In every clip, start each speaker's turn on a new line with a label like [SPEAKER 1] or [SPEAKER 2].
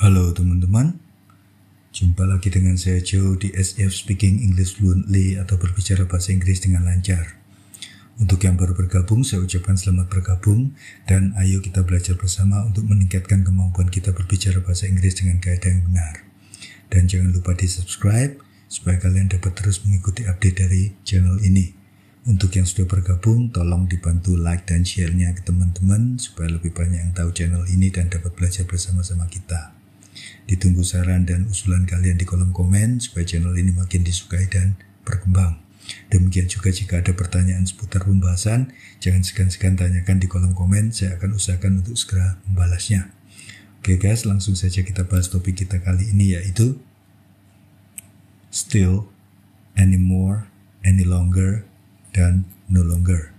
[SPEAKER 1] Halo teman-teman, jumpa lagi dengan saya Joe di SF Speaking English Fluently atau berbicara bahasa Inggris dengan lancar. Untuk yang baru bergabung, saya ucapkan selamat bergabung dan ayo kita belajar bersama untuk meningkatkan kemampuan kita berbicara bahasa Inggris dengan gaya yang benar. Dan jangan lupa di subscribe supaya kalian dapat terus mengikuti update dari channel ini. Untuk yang sudah bergabung, tolong dibantu like dan share-nya ke teman-teman supaya lebih banyak yang tahu channel ini dan dapat belajar bersama-sama kita. Ditunggu saran dan usulan kalian di kolom komen supaya channel ini makin disukai dan berkembang. Demikian juga jika ada pertanyaan seputar pembahasan, jangan segan-segan tanyakan di kolom komen, saya akan usahakan untuk segera membalasnya. Oke guys, langsung saja kita bahas topik kita kali ini yaitu Still, Anymore, Any Longer, dan No Longer.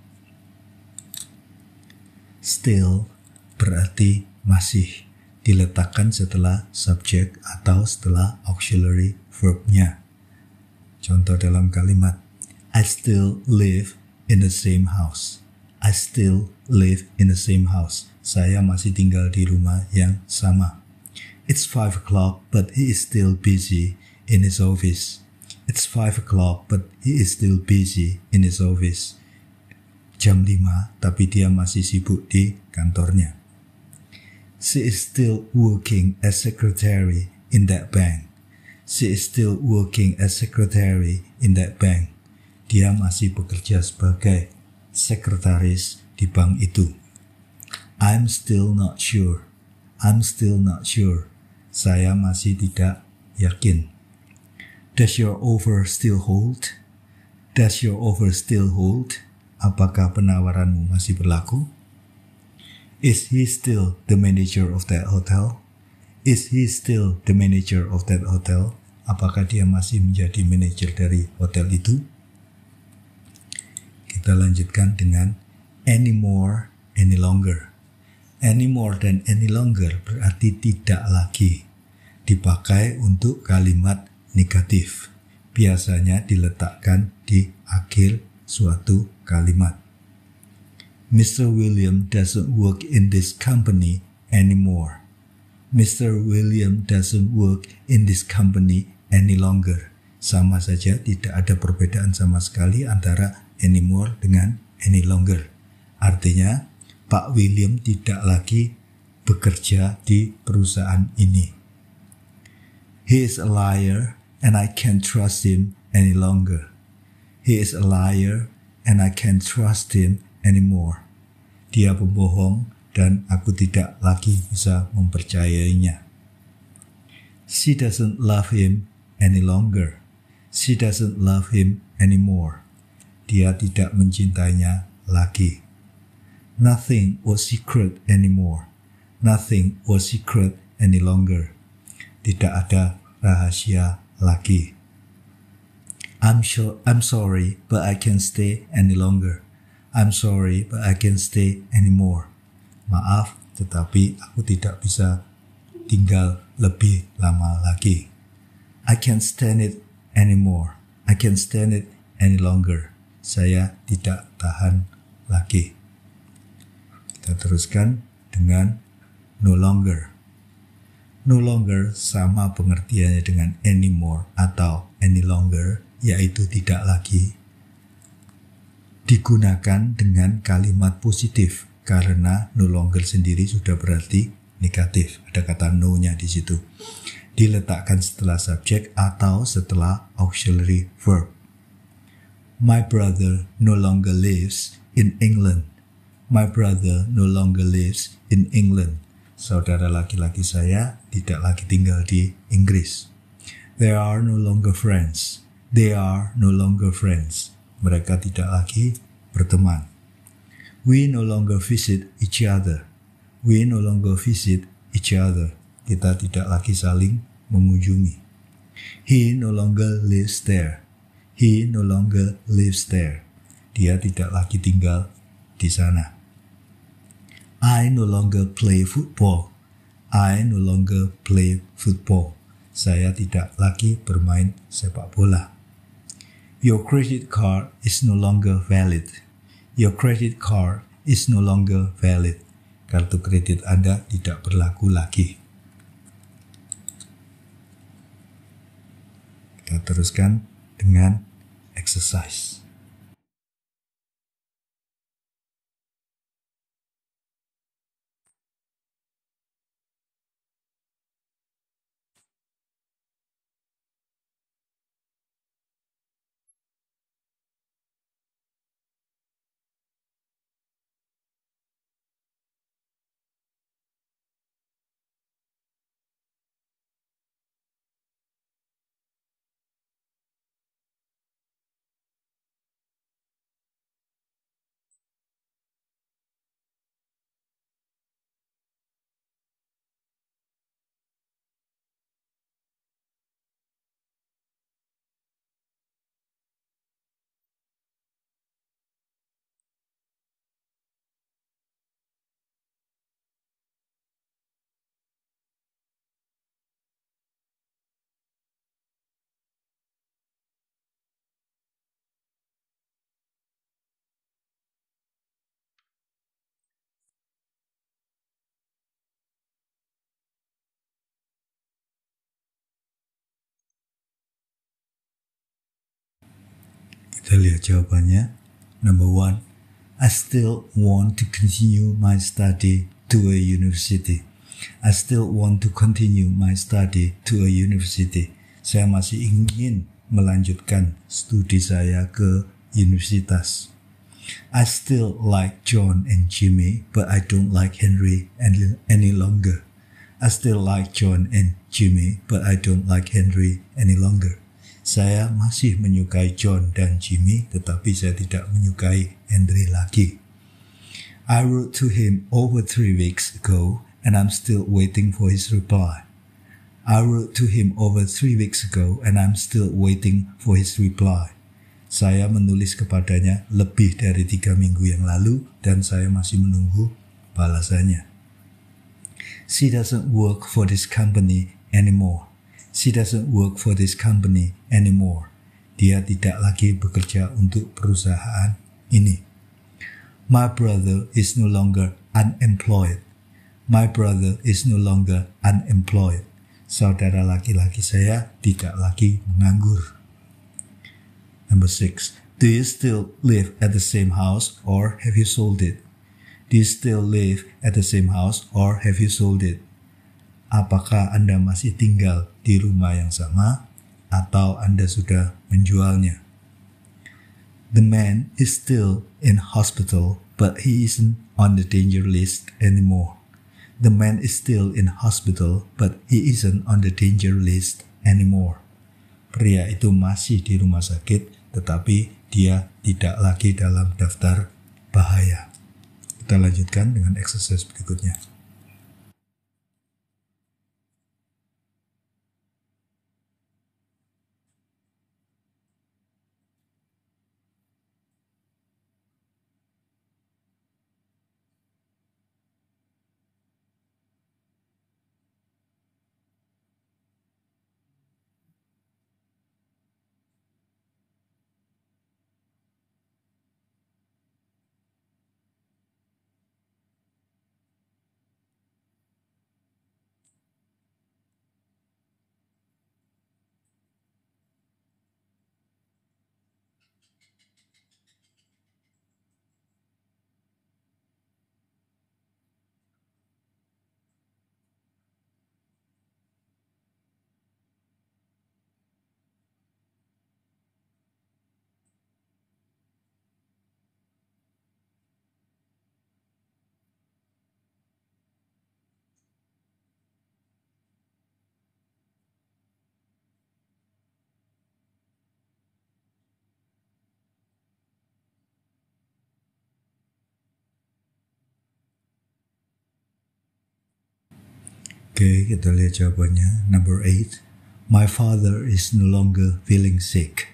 [SPEAKER 1] Still berarti masih diletakkan setelah subjek atau setelah auxiliary verbnya. Contoh dalam kalimat I still live in the same house. I still live in the same house. Saya masih tinggal di rumah yang sama. It's five o'clock, but he is still busy in his office. It's five o'clock, but he is still busy in his office jam 5 tapi dia masih sibuk di kantornya. She is still working as secretary in that bank. She is still working as secretary in that bank. Dia masih bekerja sebagai sekretaris di bank itu. I'm still not sure. I'm still not sure. Saya masih tidak yakin. Does your offer still hold? Does your offer still hold? Apakah penawaranmu masih berlaku? Is he still the manager of that hotel? Is he still the manager of that hotel? Apakah dia masih menjadi manajer dari hotel itu? Kita lanjutkan dengan any more, any longer. Any more dan any longer berarti tidak lagi dipakai untuk kalimat negatif. Biasanya diletakkan di akhir suatu kalimat. Mr. William doesn't work in this company anymore. Mr. William doesn't work in this company any longer. Sama saja tidak ada perbedaan sama sekali antara anymore dengan any longer. Artinya Pak William tidak lagi bekerja di perusahaan ini. He is a liar and I can't trust him any longer. He is a liar and I can't trust him anymore. Dia pembohong dan aku tidak lagi bisa mempercayainya. She doesn't love him any longer. She doesn't love him anymore. Dia tidak mencintainya lagi. Nothing was secret anymore. Nothing was secret any longer. Tidak ada rahasia lagi. I'm sure I'm sorry, but I can't stay any longer. I'm sorry, but I can't stay anymore. Maaf, tetapi aku tidak bisa tinggal lebih lama lagi. I can't stand it anymore. I can't stand it any longer. Saya tidak tahan lagi. Kita teruskan dengan no longer. No longer sama pengertiannya dengan anymore atau any longer, yaitu tidak lagi digunakan dengan kalimat positif karena no longer sendiri sudah berarti negatif. Ada kata no-nya di situ. Diletakkan setelah subjek atau setelah auxiliary verb. My brother no longer lives in England. My brother no longer lives in England. Saudara laki-laki saya tidak lagi tinggal di Inggris. They are no longer friends. They are no longer friends mereka tidak lagi berteman. We no longer visit each other. We no longer visit each other. Kita tidak lagi saling mengunjungi. He no longer lives there. He no longer lives there. Dia tidak lagi tinggal di sana. I no longer play football. I no longer play football. Saya tidak lagi bermain sepak bola. Your credit card is no longer valid. Your credit card is no longer valid. Kartu kredit Anda tidak berlaku lagi. Kita teruskan dengan exercise. Kita lihat jawabannya. Number one, I still want to continue my study to a university. I still want to continue my study to a university. Saya masih ingin melanjutkan studi saya ke universitas. I still like John and Jimmy, but I don't like Henry any longer. I still like John and Jimmy, but I don't like Henry any longer. Saya masih menyukai John dan Jimmy, tetapi saya tidak menyukai Henry lagi. I wrote to him over three weeks ago, and I'm still waiting for his reply. I wrote to him over three weeks ago, and I'm still waiting for his reply. Saya menulis kepadanya lebih dari tiga minggu yang lalu, dan saya masih menunggu balasannya. She doesn't work for this company anymore. She doesn't work for this company anymore. Dia tidak lagi bekerja untuk perusahaan ini. My brother is no longer unemployed. My brother is no longer unemployed. Saudara laki-laki saya tidak lagi menganggur. Number six, do you still live at the same house or have you sold it? Do you still live at the same house or have you sold it? Apakah Anda masih tinggal di rumah yang sama atau Anda sudah menjualnya. The man is still in hospital, but he isn't on the danger list anymore. The man is still in hospital, but he isn't on the danger list anymore. Pria itu masih di rumah sakit, tetapi dia tidak lagi dalam daftar bahaya. Kita lanjutkan dengan exercise berikutnya. Oke, okay, kita lihat jawabannya. Number eight. My father is no longer feeling sick.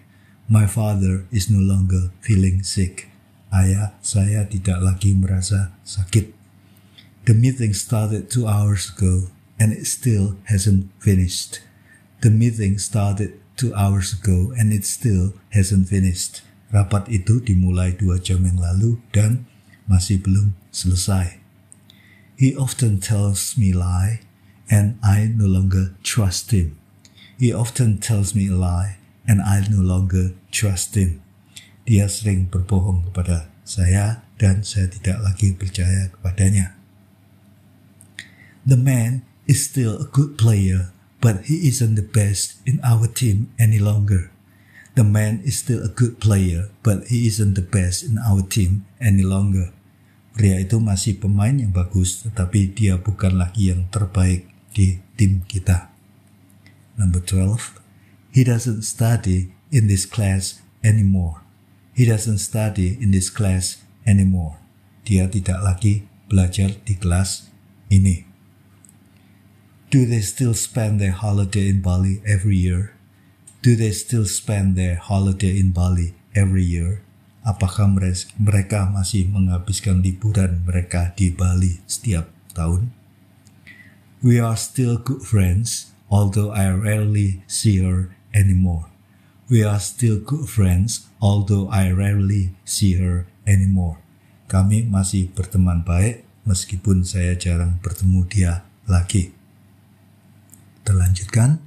[SPEAKER 1] My father is no longer feeling sick. Ayah saya tidak lagi merasa sakit. The meeting started two hours ago and it still hasn't finished. The meeting started two hours ago and it still hasn't finished. Rapat itu dimulai dua jam yang lalu dan masih belum selesai. He often tells me lie and I no longer trust him. He often tells me a lie and I no longer trust him. Dia sering berbohong kepada saya dan saya tidak lagi percaya kepadanya. The man is still a good player, but he isn't the best in our team any longer. The man is still a good player, but he isn't the best in our team any longer. Pria itu masih pemain yang bagus, tetapi dia bukan lagi yang terbaik di tim kita. Number 12, he doesn't study in this class anymore. He doesn't study in this class anymore. Dia tidak lagi belajar di kelas ini. Do they still spend their holiday in Bali every year? Do they still spend their holiday in Bali every year? Apakah mereka masih menghabiskan liburan mereka di Bali setiap tahun? We are still good friends, although I rarely see her anymore. We are still good friends, although I rarely see her anymore. Kami masih berteman baik, meskipun saya jarang bertemu dia lagi. Terlanjutkan,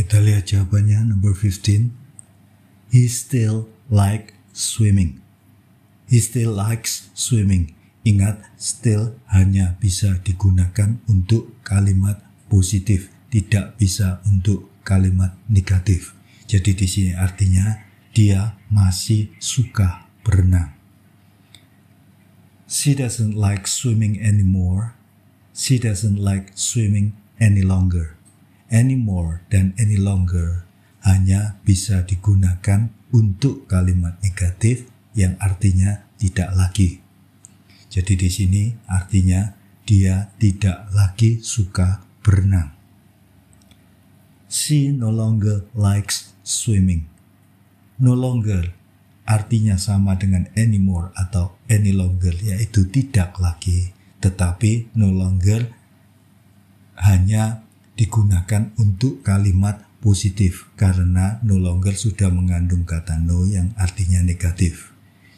[SPEAKER 1] Kita lihat jawabannya number 15. He still like swimming. He still likes swimming. Ingat, still hanya bisa digunakan untuk kalimat positif, tidak bisa untuk kalimat negatif. Jadi di sini artinya dia masih suka berenang. She doesn't like swimming anymore. She doesn't like swimming any longer anymore dan any longer hanya bisa digunakan untuk kalimat negatif yang artinya tidak lagi. Jadi di sini artinya dia tidak lagi suka berenang. She no longer likes swimming. No longer artinya sama dengan anymore atau any longer yaitu tidak lagi, tetapi no longer hanya digunakan untuk kalimat positif karena no longer sudah mengandung kata no yang artinya negatif.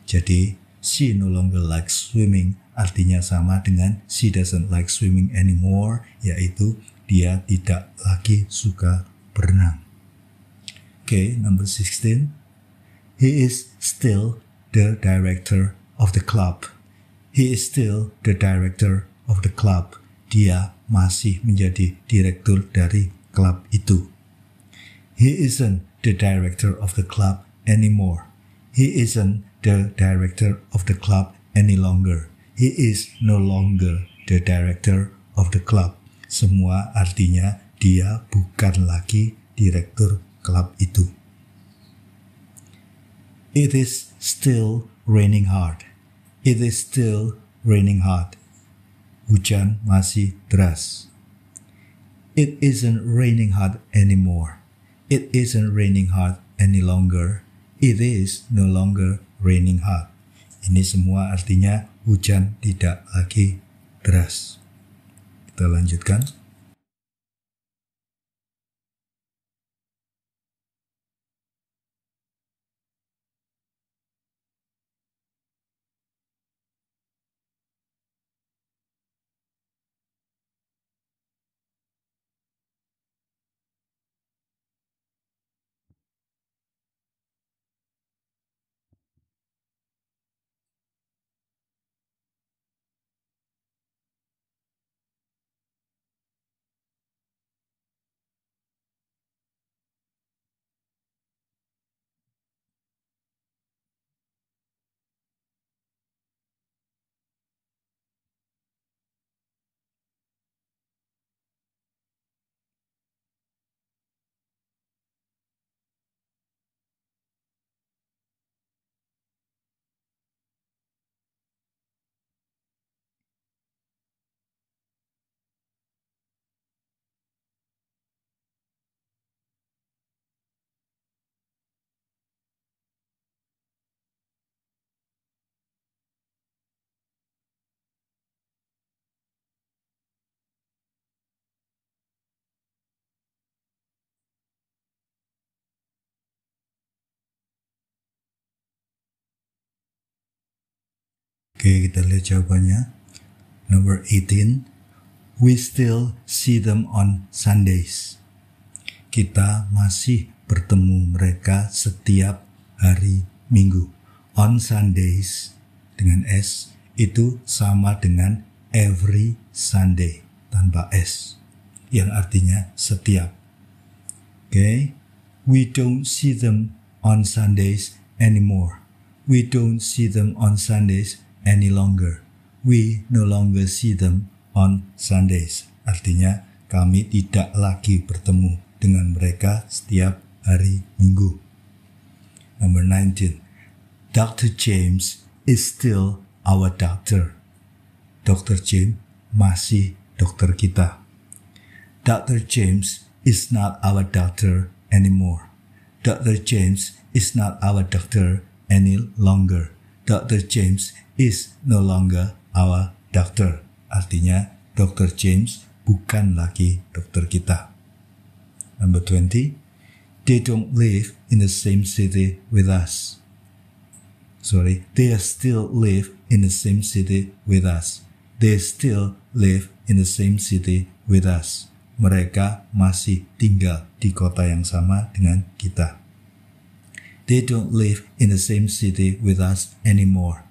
[SPEAKER 1] Jadi, she no longer likes swimming artinya sama dengan she doesn't like swimming anymore, yaitu dia tidak lagi suka berenang. Oke, okay, number 16. He is still the director of the club. He is still the director of the club. Dia masih menjadi direktur dari klub itu. He isn't the director of the club anymore. He isn't the director of the club any longer. He is no longer the director of the club. Semua artinya dia bukan lagi direktur klub itu. It is still raining hard. It is still raining hard. Hujan masih deras. It isn't raining hard anymore. It isn't raining hard any longer. It is no longer raining hard. Ini semua artinya hujan tidak lagi deras. Kita lanjutkan. Oke, kita lihat jawabannya. Number 18, we still see them on Sundays. Kita masih bertemu mereka setiap hari Minggu. On Sundays dengan S itu sama dengan every Sunday tanpa S yang artinya setiap. Oke, okay? we don't see them on Sundays anymore. We don't see them on Sundays any longer. We no longer see them on Sundays. Artinya kami tidak lagi bertemu dengan mereka setiap hari Minggu. Number 19. Dr. James is still our doctor. Dr. James masih dokter kita. Dr. James is not our doctor anymore. Dr. James is not our doctor any longer. Dr. James is no longer our doctor. Artinya, Dr. James bukan lagi dokter kita. Number 20, they don't live in the same city with us. Sorry, they still live in the same city with us. They still live in the same city with us. Mereka masih tinggal di kota yang sama dengan kita. They don't live in the same city with us anymore.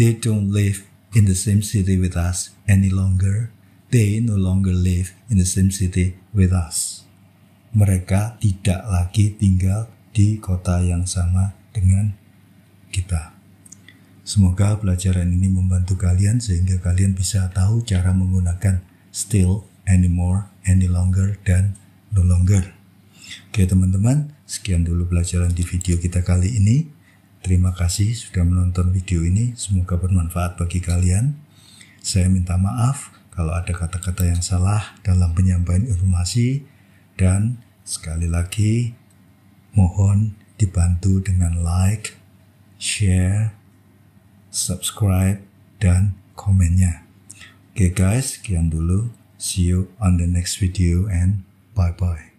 [SPEAKER 1] They don't live in the same city with us any longer. They no longer live in the same city with us. Mereka tidak lagi tinggal di kota yang sama dengan kita. Semoga pelajaran ini membantu kalian sehingga kalian bisa tahu cara menggunakan still, anymore, any longer, dan no longer. Oke teman-teman, sekian dulu pelajaran di video kita kali ini. Terima kasih sudah menonton video ini. Semoga bermanfaat bagi kalian. Saya minta maaf kalau ada kata-kata yang salah dalam penyampaian informasi dan sekali lagi mohon dibantu dengan like, share, subscribe dan komennya. Oke guys, sekian dulu. See you on the next video and bye bye.